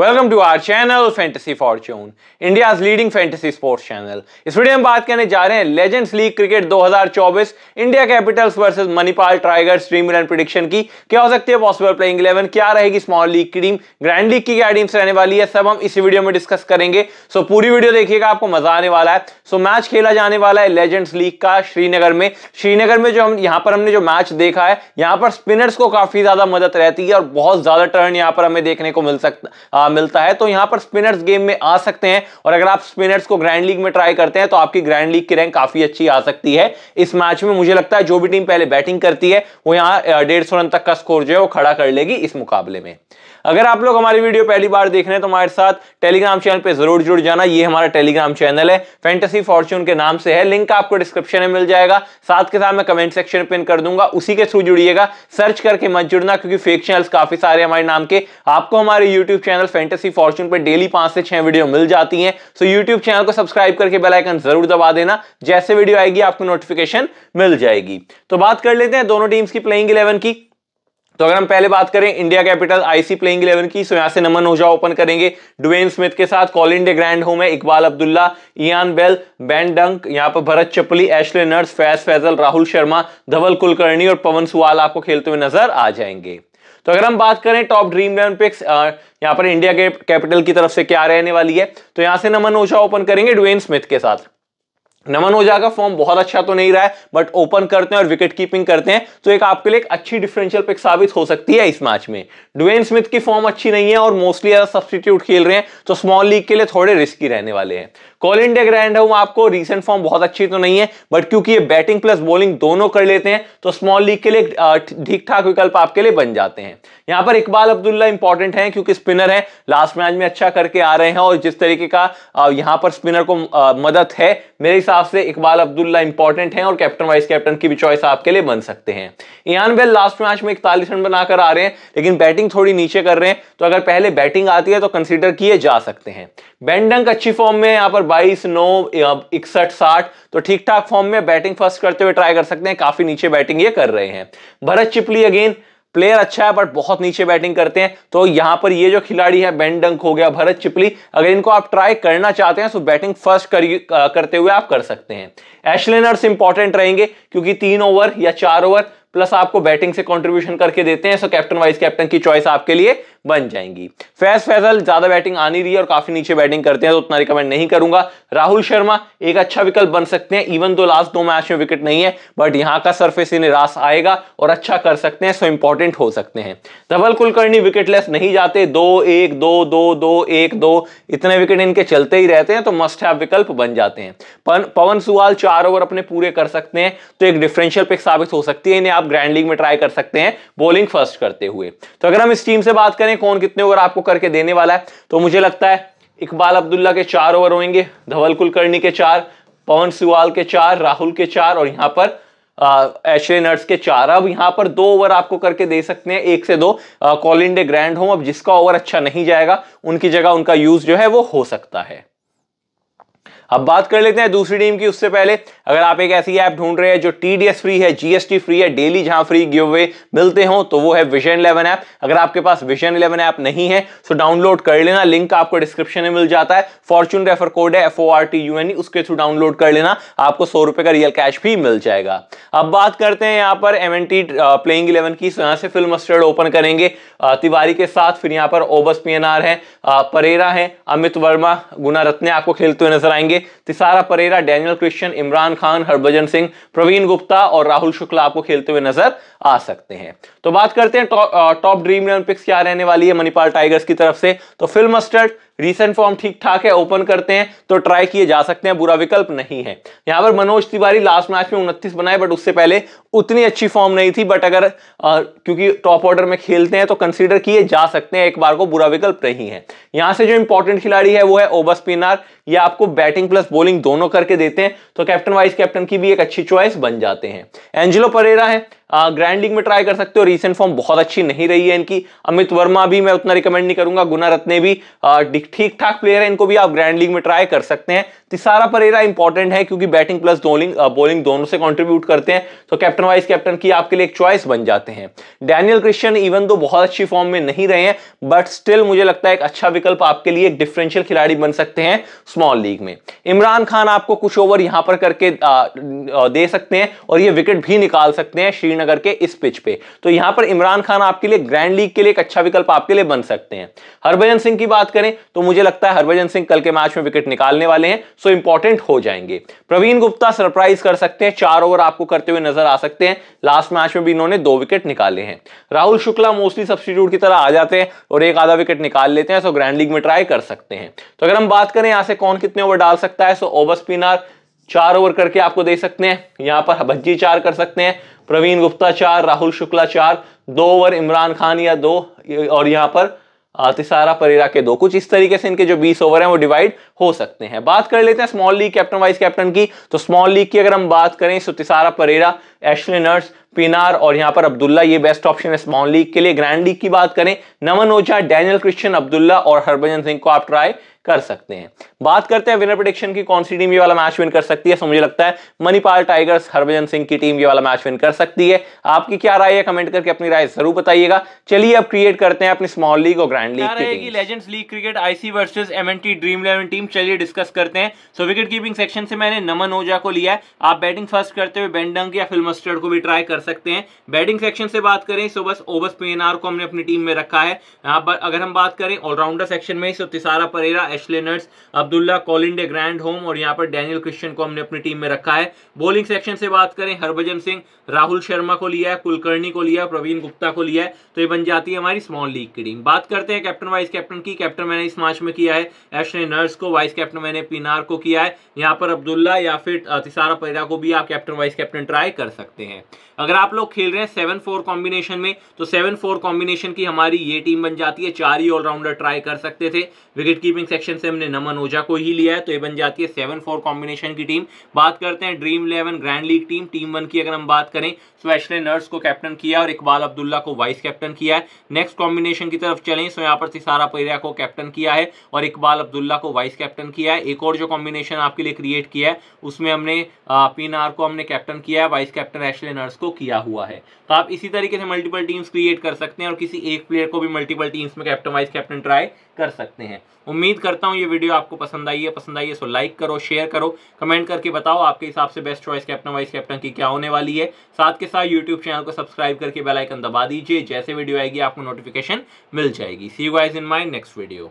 welcome to our channel fantasy fortune India leading fantasy sports channel इस video में बात करने जा रहे हैं legends league cricket 2024 India capitals versus Manipal tigers dream eleven prediction की क्या हो सकती है पॉसिबल प्लेइंग इलेवन क्या रहेगी स्मॉल लीग की टीम ग्रैंड लीग की क्या टीम्स रहने वाली है सब हम इस वीडियो में डिस्कस करेंगे सो पूरी वीडियो देखिएगा आपको मजा आने वाला है सो मैच खेला जाने वाला है लेजेंड्स लीग का श्रीनगर में श्रीनगर में जो हम यहाँ पर हमने जो मैच देखा है यहाँ पर स्पिनर्स को काफी ज्यादा मदद रहती है और बहुत ज्यादा टर्न यहाँ पर हमें देखने को मिल सकता नाम मिलता है तो यहां पर स्पिनर्स गेम में आ सकते हैं और अगर आप स्पिनर्स को ग्रैंड लीग में ट्राई करते हैं तो आपकी ग्रैंड लीग की रैंक काफी अच्छी आ सकती है इस मैच में मुझे लगता है जो भी टीम पहले बैटिंग करती है वो यहां डेढ़ रन तक का स्कोर जो है वो खड़ा कर लेगी इस मुकाबले में अगर आप लोग हमारी वीडियो पहली बार देख रहे हैं तो हमारे साथ टेलीग्राम चैनल पे जरूर जुड़ जाना ये हमारा टेलीग्राम चैनल है फैंटेसी फॉर्च्यून के नाम से है लिंक आपको डिस्क्रिप्शन में मिल जाएगा साथ के साथ मैं कमेंट सेक्शन पिन कर दूंगा उसी के थ्रू जुड़िएगा सर्च करके मत जुड़ना क्योंकि फेक चैनल्स काफी सारे हमारे नाम के आपको हमारे यूट्यूब चैनल फैंटेसी फॉर्च्यून पर डेली पांच से छह वीडियो मिल जाती है सो यूट्यूब चैनल को सब्सक्राइब करके बेलाइकन जरूर दबा देना जैसे वीडियो आएगी आपको नोटिफिकेशन मिल जाएगी तो बात कर लेते हैं दोनों टीम्स की प्लेइंग इलेवन की तो अगर हम पहले बात करें India capital IC playing eleven की सो यहां से नमन ओझा ओपन करेंगे डुवेन स्मिथ के साथ कॉलिन डे ग्रैंड होम है Iqbal Abdulla Ian Bell Ben Dunk यहां पर भरत चपली एशले नर्स फैज फैजल राहुल शर्मा धवल कुलकर्णी और पवन सुवाल आपको खेलते हुए नजर आ जाएंगे तो अगर हम बात करें टॉप ड्रीम इलेवन पिक्स यहाँ पर इंडिया के कैपिटल की तरफ से क्या रहने वाली है तो यहाँ से नमन ओझा ओपन करेंगे ड्वेन स्मिथ के साथ नमन ओझा का फॉर्म बहुत अच्छा तो नहीं रहा है बट ओपन करते हैं और विकेट कीपिंग करते हैं तो एक आपके लिए एक अच्छी डिफरेंशियल पिक साबित हो सकती है इस मैच में ड्वेन स्मिथ की फॉर्म अच्छी नहीं है और मोस्टली सब्सटीट्यूट खेल रहे हैं तो स्मॉल लीग के लिए थोड़े रिस्की रहने वाले हैं कॉलिन डेग्रैंड है वो आपको रिसेंट फॉर्म बहुत अच्छी तो नहीं है बट क्योंकि ये बैटिंग प्लस बॉलिंग दोनों कर लेते हैं तो स्मॉल लीग के लिए ठीक ठाक विकल्प आपके लिए बन जाते हैं यहां पर इकबाल अब्दुल्ला इंपॉर्टेंट है क्योंकि स्पिनर है लास्ट मैच में अच्छा करके आ रहे हैं और जिस तरीके का यहां पर स्पिनर को मदद है मेरे हिसाब से इकबाल अब्दुल्ला इंपॉर्टेंट है और कैप्टन वाइस कैप्टन की भी चॉइस आपके लिए बन सकते हैं इयान बेल लास्ट मैच में इकतालीस रन बनाकर आ रहे हैं लेकिन बैटिंग थोड़ी नीचे कर रहे हैं तो अगर पहले बैटिंग आती है तो कंसिडर किए जा सकते हैं बैंडंक अच्छी फॉर्म में यहां पर बाईस नौ इकसठ साठ तो ठीक ठाक फॉर्म में बैटिंग फर्स्ट करते हुए ट्राई कर सकते हैं काफी नीचे बैटिंग ये कर रहे हैं भरत चिपली अगेन प्लेयर अच्छा है बट बहुत नीचे बैटिंग करते हैं तो यहां पर ये जो खिलाड़ी है बेन डंक हो गया भरत चिपली अगर इनको आप ट्राई करना चाहते हैं तो बैटिंग फर्स्ट कर, करते हुए आप कर सकते हैं एशलेनर्स इंपॉर्टेंट रहेंगे क्योंकि तीन ओवर या चार ओवर प्लस आपको बैटिंग से कंट्रीब्यूशन करके देते हैं सो कैप्टन वाइस कैप्टन की चॉइस आपके लिए बन जाएंगी फैज फैजल ज्यादा बैटिंग आ नहीं रही है और काफी नीचे बैटिंग करते हैं तो उतना रिकमेंड नहीं करूंगा राहुल शर्मा एक अच्छा विकल्प बन सकते हैं इवन तो लास्ट दो मैच में विकेट नहीं है बट यहाँ का सरफेस इन्हें रास आएगा और अच्छा कर सकते हैं सो इंपॉर्टेंट हो सकते हैं धवल कुलकर्णी विकेटलेस नहीं जाते दो एक दो दो दो एक दो इतने विकेट इनके चलते ही रहते हैं तो मस्ट है विकल्प बन जाते हैं पवन सुवाल चार ओवर अपने पूरे कर सकते हैं तो एक डिफरेंशियल पिक साबित हो सकती है इन्हें आप ग्रैंड लीग में ट्राई कर सकते हैं बॉलिंग फर्स्ट करते हुए तो अगर हम इस टीम से बात करें हैं कौन कितने ओवर आपको करके देने वाला है तो मुझे लगता है इकबाल अब्दुल्ला के चार ओवर होंगे धवल कुलकर्णी के चार पवन सिवाल के चार राहुल के चार और यहाँ पर एशले नर्स के चार अब यहाँ पर दो ओवर आपको करके दे सकते हैं एक से दो कॉलिन ग्रैंड होम अब जिसका ओवर अच्छा नहीं जाएगा उनकी जगह उनका यूज जो है वो हो सकता है अब बात कर लेते हैं दूसरी टीम की उससे पहले अगर आप एक ऐसी ऐप ढूंढ रहे हैं जो टीडीएस फ्री है जीएसटी फ्री है डेली जहां फ्री गिव मिलते हो तो वो है विजन इलेवन ऐप अगर आपके पास विजन इलेवन ऐप नहीं है तो डाउनलोड कर लेना लिंक आपको डिस्क्रिप्शन में मिल जाता है फॉर्चून रेफर कोड है F O R T U N उसके थ्रू डाउनलोड कर लेना आपको सौ रुपए का रियल कैश भी मिल जाएगा अब बात करते हैं यहाँ पर M N T playing eleven की तो यहां से फिल्म ओपन करेंगे तिवारी के साथ फिर यहाँ पर ओबस पीएनआर है परेरा है अमित वर्मा गुना रत्ने आपको खेलते हुए नजर आएंगे तिसारा परेरा डैनियल क्रिश्चियन इमरान खान हरभजन सिंह प्रवीण गुप्ता और राहुल शुक्ला आपको खेलते हुए नजर आ सकते हैं तो बात करते हैं टॉप ड्रीम ओलंपिक्स क्या रहने वाली है मणिपाल टाइगर्स की तरफ से तो फिल्म मस्टर्ड रिसेंट फॉर्म ठीक ठाक है ओपन करते हैं तो ट्राई किए जा सकते हैं बुरा विकल्प नहीं है यहां पर मनोज तिवारी लास्ट मैच में उनतीस बनाए बट उससे पहले उतनी अच्छी फॉर्म नहीं थी बट अगर आ, क्योंकि टॉप ऑर्डर में खेलते हैं तो कंसिडर किए जा सकते हैं एक बार को बुरा विकल्प नहीं है यहां से जो इंपॉर्टेंट खिलाड़ी है वो है ओबर स्पिनर ये आपको बैटिंग प्लस बॉलिंग दोनों करके देते हैं तो कैप्टन वाइस कैप्टन की भी एक अच्छी चॉइस बन जाते हैं एंजिलो परेरा है ग्रैंड लीग में ट्राई कर सकते हो रिसेंट फॉर्म बहुत अच्छी नहीं रही है इनकी अमित वर्मा भी मैं उतना रिकमेंड नहीं करूंगा गुना रत्ने भी ठीक ठाक प्लेयर है इनको भी आप ग्रैंड लीग में ट्राई कर सकते हैं तिसारा तो परेरा इंपॉर्टेंट है क्योंकि बैटिंग प्लस बॉलिंग बॉलिंग दोनों से कॉन्ट्रीब्यूट करते हैं तो कैप्टन वाइस कैप्टन की आपके लिए एक चॉइस बन जाते हैं डैनियल क्रिश्चियन इवन तो बहुत अच्छी फॉर्म में नहीं रहे हैं बट स्टिल मुझे लगता है एक अच्छा विकल्प आपके लिए एक डिफरेंशियल खिलाड़ी बन सकते हैं स्मॉल लीग में इमरान खान आपको कुछ ओवर यहां पर करके uh, uh, दे सकते हैं और ये विकेट भी निकाल सकते हैं श्रीनगर के इस पिच पे तो यहां पर इमरान खान आपके लिए ग्रैंड लीग के लिए एक अच्छा विकल्प आपके लिए बन सकते हैं हरभजन सिंह की बात करें तो मुझे लगता है हरभजन सिंह कल के मैच में विकेट निकालने वाले हैं सो इंपॉर्टेंट हो जाएंगे प्रवीण गुप्ता सरप्राइज कर सकते हैं चार ओवर आपको करते हुए नजर आ सकते हैं लास्ट मैच में भी इन्होंने दो विकेट निकाले हैं राहुल शुक्ला मोस्टली सब्सिट्यूट की तरह आ जाते हैं और एक आधा विकेट निकाल लेते हैं सो ग्रैंड लीग में ट्राई कर सकते हैं तो अगर हम बात करें यहां से कौन कितने ओवर डाल सकता है सो ओवर स्पिनर चार ओवर करके आपको दे सकते हैं यहां पर भज्जी चार कर सकते हैं प्रवीण गुप्ता चार राहुल शुक्ला चार दो ओवर इमरान खान या दो और यहां पर तिसारा परेरा के दो कुछ इस तरीके से इनके जो 20 ओवर हैं वो डिवाइड हो सकते हैं बात कर लेते हैं small league captain vice captain की तो स्मॉल लीग की अगर हम बात करें तो Thisara Perera Ashley Nurse Pienaar और यहाँ पर अब्दुल्ला ये बेस्ट ऑप्शन है स्मॉल लीग के लिए ग्रैंड लीग की बात करें नमन ओझा डैनियल क्रिश्चियन अब्दुल्ला और हरभजन सिंह को आप ट्राई कर सकते हैं बात करते हैं विनर प्रोडिक्शन की कौन सी टीम ये वाला मैच विन कर सकती है मुझे लगता है मणिपाल टाइगर्स हरभजन सिंह की टीम ये वाला मैच विन कर सकती है आपकी क्या राय है कमेंट करके अपनी राय जरूर बताइएगा चलिए अब क्रिएट करते हैं अपनी स्मॉल लीग और ग्रैंड लीग रहेगी legends league cricket IC N T dream eleven team चलिए डिस्कस करते हैं सो विकेट कीपिंग सेक्शन से मैंने नमन ओझा को लिया है आप बैटिंग फर्स्ट करते हुए बेनडंग या फिल्म को भी ट्राई कर कर सकते हैं बैटिंग सेक्शन से बात करें तो बस ओबस पीएनआर को हमने अपनी टीम में रखा है यहाँ पर अगर हम बात करें ऑलराउंडर सेक्शन में तो Thisara Perera Ashley Nurse Abdulla Colin de Grandhomme और यहाँ पर डैनियल क्रिश्चन को हमने अपनी टीम में रखा है बॉलिंग सेक्शन से बात करें हरभजन सिंह राहुल शर्मा को लिया है कुलकर्णी को लिया प्रवीण गुप्ता को लिया है तो ये बन जाती है हमारी स्मॉल लीग की टीम बात करते हैं कैप्टन वाइस कैप्टन की कैप्टन मैंने इस मैच में किया है एशले नर्स को वाइस कैप्टन मैंने पीनार को किया है यहाँ पर अब्दुल्ला या फिर तिसारा परेरा को भी आप कैप्टन वाइस कैप्टन ट्राई कर सकते हैं अगर अगर आप लोग खेल रहे हैं सेवन फोर कॉम्बिनेशन में तो सेवन फोर कॉम्बिनेशन की हमारी ये टीम बन जाती है चार ही ऑलराउंडर ट्राई कर सकते थे विकेट कीपिंग सेक्शन से हमने नमन ओझा को ही लिया है तो ये बन जाती है सेवन फोर कॉम्बिनेशन की टीम बात करते हैं dream eleven grand league team team one की अगर हम बात करें तो एशले नर्स को कैप्टन किया और इकबाल अब्दुल्ला को वाइस कैप्टन किया है नेक्स्ट कॉम्बिनेशन की तरफ चलें तो यहाँ पर सिसारा पेरिया को कैप्टन किया है और इकबाल अब्दुल्ला को वाइस कैप्टन किया है एक और जो कॉम्बिनेशन आपके लिए क्रिएट किया है उसमें हमने पीनार को हमने कैप्टन किया है वाइस कैप्टन एशले नर्स को किया हुआ है तो आप इसी तरीके से मल्टीपल टीम्स क्रिएट कर सकते हैं और किसी एक प्लेयर को भी मल्टीपल टीम्स में कैप्टनवाइज कैप्टन ट्राई कर सकते हैं उम्मीद करता हूँ ये वीडियो आपको पसंद आई है पसंद आई है सो तो लाइक करो शेयर करो कमेंट करके बताओ आपके हिसाब से best choice captain vice captain की क्या होने वाली है साथ के साथ यूट्यूब चैनल को सब्सक्राइब करके बेलाइकन दबा दीजिए जैसे वीडियो आएगी आपको नोटिफिकेशन मिल जाएगी see wise in my next video